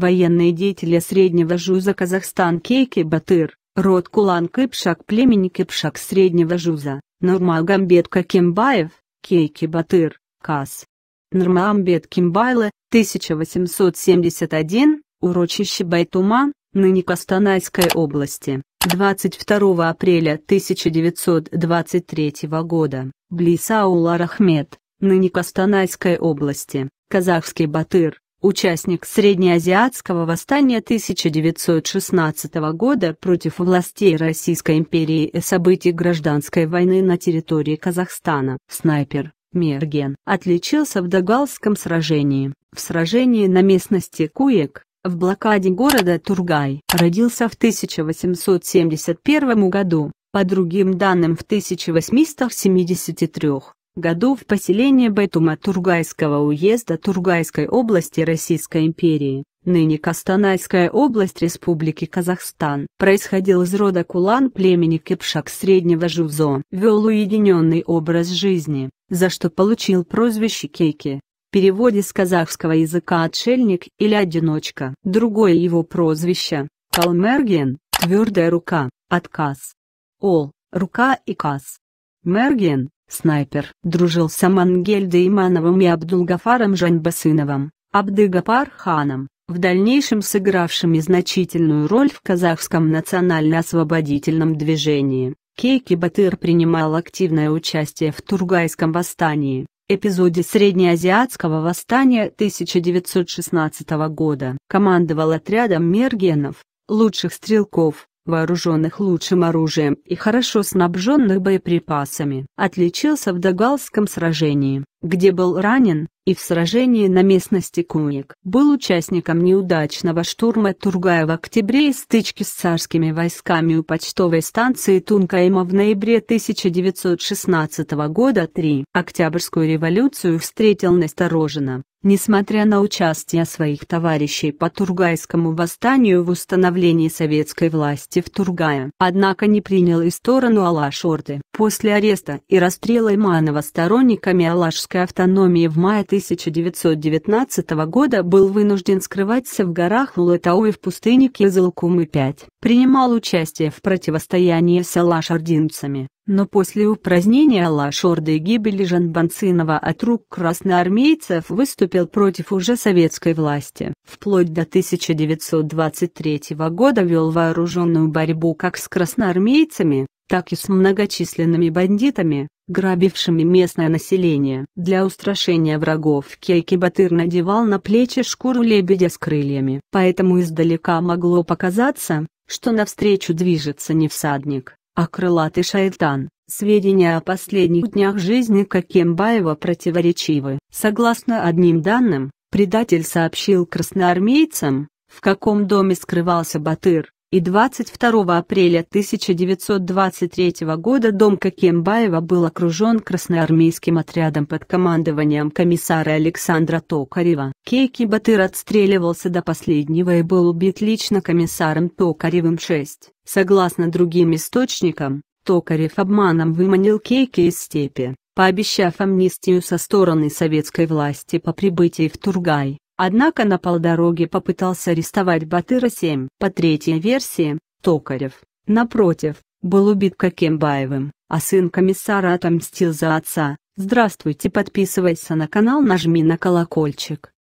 военные деятели среднего жуза Казахстан Кейки Батыр, род Кулан Кыпшак племени Кыпшак среднего жуза, Нурмагамбет Кимбаев, Кейки Батыр, Кас. Нурмагамбет Кимбайлы, 1871, урочище Байтуман, ныне Костанайской области, 22 апреля 1923 года, Блисаул Арахмед, ныне Костанайской области, казахский Батыр участник Среднеазиатского восстания 1916 года против властей Российской империи и событий гражданской войны на территории Казахстана, снайпер Мерген, отличился в Дагалском сражении. В сражении на местности Куек, в блокаде города Тургай, родился в 1871 году, по другим данным в 1873 году в поселение Байтума Тургайского уезда Тургайской области Российской империи, ныне Костанайская область Республики Казахстан, происходил из рода Кулан племени Кипшак Среднего Жузо, вел уединенный образ жизни, за что получил прозвище Кейки. В переводе с казахского языка «отшельник» или «одиночка». Другое его прозвище – Калмерген, твердая рука, отказ. Ол, рука и каз. Мерген, Снайпер дружил с Амангель Деймановым и Абдулгафаром Жаньбасыновым, Ханом, в дальнейшем сыгравшими значительную роль в казахском национально-освободительном движении. Кейки Батыр принимал активное участие в Тургайском восстании, эпизоде Среднеазиатского восстания 1916 года. Командовал отрядом мергенов, лучших стрелков, вооруженных лучшим оружием и хорошо снабженных боеприпасами. Отличился в Дагалском сражении, где был ранен, и в сражении на местности Куник Был участником неудачного штурма Тургая в октябре и стычки с царскими войсками у почтовой станции Тункаима в ноябре 1916 года 3. Октябрьскую революцию встретил настороженно. Несмотря на участие своих товарищей по Тургайскому восстанию в установлении советской власти в Тургае, однако не принял и сторону алаш После ареста и расстрела Иманова сторонниками Алашской автономии в мае 1919 года был вынужден скрываться в горах Лулатау и в пустыне Кизылкумы-5, принимал участие в противостоянии с Алашординцами. Но после упразднения Лашорда и гибели Жанбанцинова от рук красноармейцев выступил против уже советской власти. Вплоть до 1923 года вел вооруженную борьбу как с красноармейцами, так и с многочисленными бандитами, грабившими местное население. Для устрашения врагов Кейки Батыр надевал на плечи шкуру лебедя с крыльями. Поэтому издалека могло показаться, что навстречу движется не всадник, а крылатый шайтан. Сведения о последних днях жизни Кокембаева противоречивы. Согласно одним данным, предатель сообщил красноармейцам, в каком доме скрывался Батыр, и 22 апреля 1923 года дом Кокембаева был окружен красноармейским отрядом под командованием комиссара Александра Токарева. Кейки Батыр отстреливался до последнего и был убит лично комиссаром Токаревым 6. Согласно другим источникам, Токарев обманом выманил Кейки из степи, пообещав амнистию со стороны советской власти по прибытии в Тургай. Однако на полдороге попытался арестовать Батыра-7. По третьей версии, Токарев, напротив, был убит Кокембаевым, а сын комиссара отомстил за отца. Здравствуйте, подписывайся на канал, нажми на колокольчик.